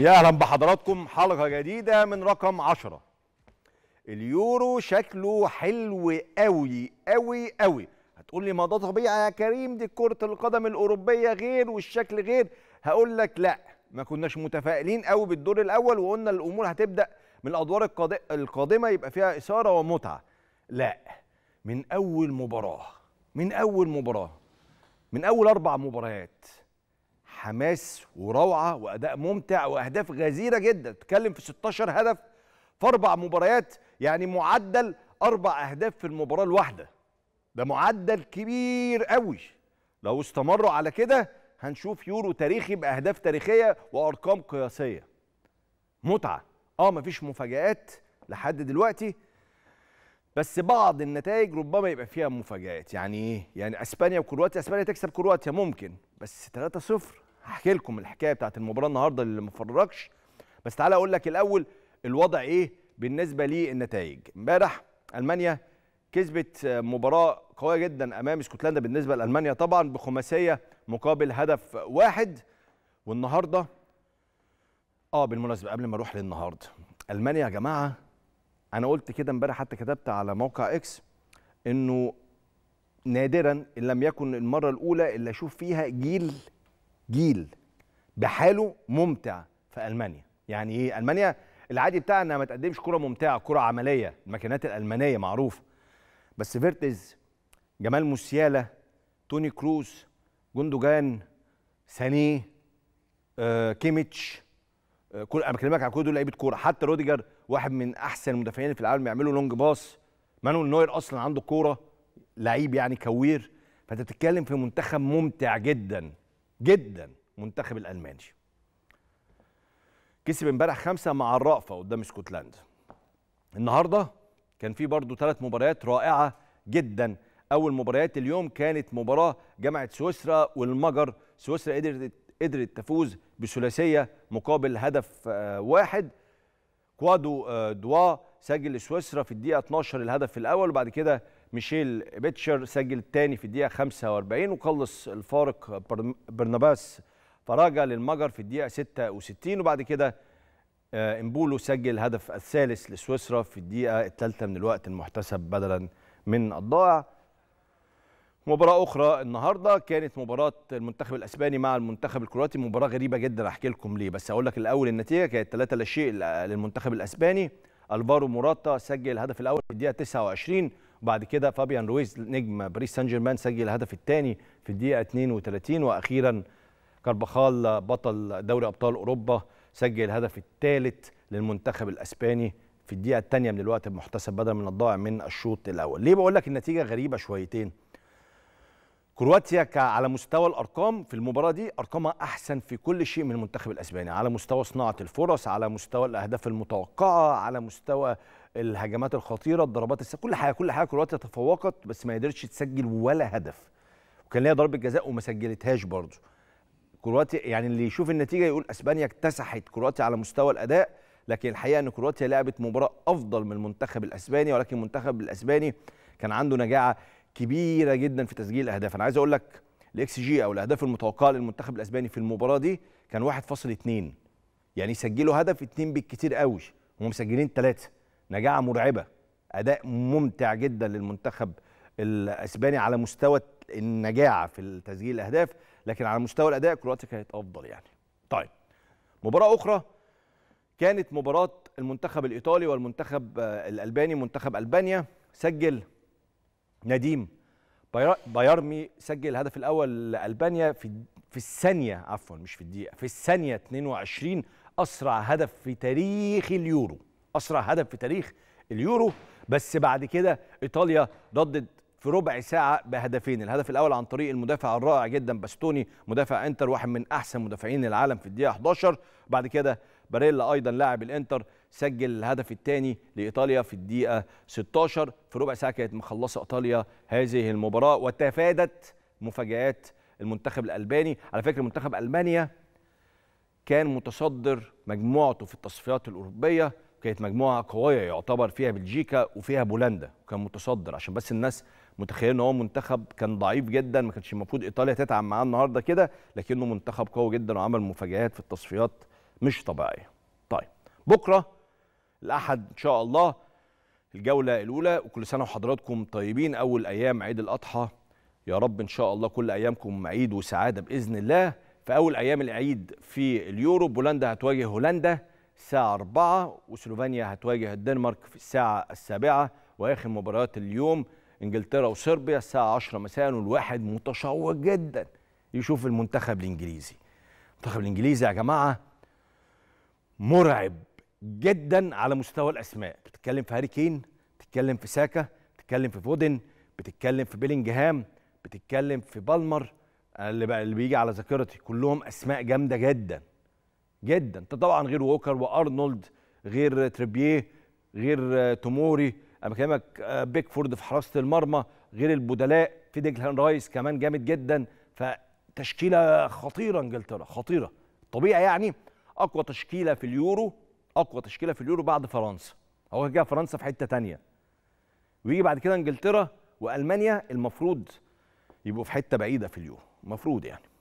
يا اهلا بحضراتكم حلقه جديده من رقم 10 اليورو شكله حلو قوي قوي قوي هتقول لي ما ده طبيعي يا كريم دي كره القدم الاوروبيه غير والشكل غير هقول لك لا ما كناش متفائلين قوي بالدور الاول وقلنا الامور هتبدا من الادوار القادمه يبقى فيها اثاره ومتعه لا من اول مباراه من اول مباراه من اول اربع مباريات حماس وروعه واداء ممتع واهداف غزيره جدا تتكلم في 16 هدف في اربع مباريات يعني معدل اربع اهداف في المباراه الواحده ده معدل كبير قوي لو استمروا على كده هنشوف يورو تاريخي باهداف تاريخيه وارقام قياسيه متعه اه مفيش مفاجات لحد دلوقتي بس بعض النتائج ربما يبقى فيها مفاجآت يعني ايه يعني اسبانيا وكرواتيا اسبانيا تكسب كرواتيا ممكن بس 3 0 هحكي لكم الحكايه بتاعت المباراه النهارده اللي ما فرجش بس تعالى اقول لك الاول الوضع ايه بالنسبه للنتائج امبارح المانيا كسبت مباراه قويه جدا امام اسكتلندا بالنسبه لالمانيا طبعا بخماسيه مقابل هدف واحد والنهارده اه بالمناسبه قبل ما اروح للنهارده المانيا يا جماعه انا قلت كده امبارح حتى كتبت على موقع اكس انه نادرا ان لم يكن المره الاولى اللي اشوف فيها جيل جيل بحاله ممتع في المانيا يعني ايه المانيا العادي بتاعها انها ما تقدمش كره ممتعه كره عمليه الماكينات الالمانيه معروفه بس فيرتز جمال موسيالا توني كروس جوندوجان سانيه آه، كيميتش آه، كل انا بكلمك على كل دول لعيبه كوره حتى روديجر واحد من احسن المدافعين في العالم يعملوا لونج باص مانويل نوير اصلا عنده كوره لعيب يعني كوير فانت بتتكلم في منتخب ممتع جدا جدا منتخب الالماني كسب امبارح خمسة مع الرأفة قدام اسكتلندا النهارده كان في برضه ثلاث مباريات رائعة جدا أول مباريات اليوم كانت مباراة جمعت سويسرا والمجر سويسرا قدرت قدرت تفوز بثلاثية مقابل هدف آه، واحد كوادو آه، دوا سجل سويسرا في الدقيقة 12 الهدف الأول وبعد كده ميشيل بيتشر سجل الثاني في الدقيقه 45 وخلص الفارق برناباس فراجا للمجر في الدقيقه 66 وبعد كده آه، امبولو سجل هدف الثالث لسويسرا في الدقيقه الثالثه من الوقت المحتسب بدلا من الضائع مباراة أخرى النهاردة كانت مباراة المنتخب الأسباني مع المنتخب الكرواتي مباراة غريبة جدا أحكي لكم ليه بس أقول لك الأول النتيجة كانت 3 لا شيء للمنتخب الأسباني ألفارو موراتا سجل الهدف الأول في الدقيقة 29 بعد كده فابيان رويز نجم باريس سان جيرمان سجل الهدف الثاني في الدقيقه 32 واخيرا كارباخال بطل دوري ابطال اوروبا سجل الهدف الثالث للمنتخب الاسباني في الدقيقه الثانيه من الوقت المحتسب بدلا من الضائع من الشوط الاول ليه بقول لك النتيجه غريبه شويتين كرواتيا على مستوى الارقام في المباراه دي ارقامها احسن في كل شيء من المنتخب الاسباني على مستوى صناعه الفرص على مستوى الاهداف المتوقعه على مستوى الهجمات الخطيره الضربات الس... كل حاجه كل حاجه كرواتيا تفوقت بس ما قدرتش تسجل ولا هدف وكان ليها ضربه جزاء وما سجلتهاش برضه كرواتيا يعني اللي يشوف النتيجه يقول اسبانيا اكتسحت كرواتيا على مستوى الاداء لكن الحقيقه ان كرواتيا لعبت مباراه افضل من المنتخب الاسباني ولكن المنتخب الاسباني كان عنده نجاعه كبيره جدا في تسجيل الاهداف انا عايز اقول لك الاكس جي او الاهداف المتوقعه للمنتخب الاسباني في المباراه دي كان 1.2 يعني يسجلوا هدف اتنين بالكتير قوي هم مسجلين ثلاثه نجاعه مرعبه اداء ممتع جدا للمنتخب الاسباني على مستوى النجاعه في تسجيل الاهداف لكن على مستوى الاداء كرواتيا كانت افضل يعني طيب مباراه اخرى كانت مباراه المنتخب الايطالي والمنتخب الالباني منتخب البانيا سجل نديم بايرمي سجل الهدف الاول لالبانيا في في الثانيه عفوا مش في الدقيقه في الثانيه 22 اسرع هدف في تاريخ اليورو اسرع هدف في تاريخ اليورو بس بعد كده ايطاليا ردت في ربع ساعة بهدفين الهدف الأول عن طريق المدافع الرائع جدا باستوني مدافع انتر واحد من أحسن مدافعين العالم في الدقيقة 11 بعد كده باريلا أيضا لاعب الانتر سجل الهدف الثاني لايطاليا في الدقيقه 16 في ربع ساعه كانت مخلصه ايطاليا هذه المباراه وتفادت مفاجات المنتخب الالباني على فكره منتخب المانيا كان متصدر مجموعته في التصفيات الاوروبيه كانت مجموعه قويه يعتبر فيها بلجيكا وفيها بولندا وكان متصدر عشان بس الناس متخيلين ان هو منتخب كان ضعيف جدا ما كانش المفروض ايطاليا تتعب معاه النهارده كده لكنه منتخب قوي جدا وعمل مفاجات في التصفيات مش طبيعيه طيب بكره الأحد إن شاء الله الجولة الأولى وكل سنة وحضراتكم طيبين أول أيام عيد الأضحى يا رب إن شاء الله كل أيامكم عيد وسعادة بإذن الله في أول أيام العيد في اليورو بولندا هتواجه هولندا الساعة 4 وسلوفانيا هتواجه الدنمارك في الساعة السابعة وآخر مباريات اليوم انجلترا وصربيا الساعه 10 مساء والواحد متشوق جدا يشوف المنتخب الانجليزي المنتخب الانجليزي يا جماعه مرعب جدا على مستوى الاسماء بتتكلم في هاري كين بتتكلم في ساكا بتتكلم في فودن بتتكلم في بيلينجهام بتتكلم في بالمر اللي بقى اللي بيجي على ذاكرتي كلهم اسماء جامده جدا جدا طبعا غير ووكر وارنولد غير تريبييه غير توموري انا بكلمك آه، بيكفورد في حراسه المرمى غير البدلاء في ديجلان رايس كمان جامد جدا فتشكيله خطيره انجلترا خطيره طبيعي يعني اقوى تشكيله في اليورو اقوى تشكيله في اليورو بعد فرنسا هو كده فرنسا في حته تانية ويجي بعد كده انجلترا والمانيا المفروض يبقوا في حته بعيده في اليورو المفروض يعني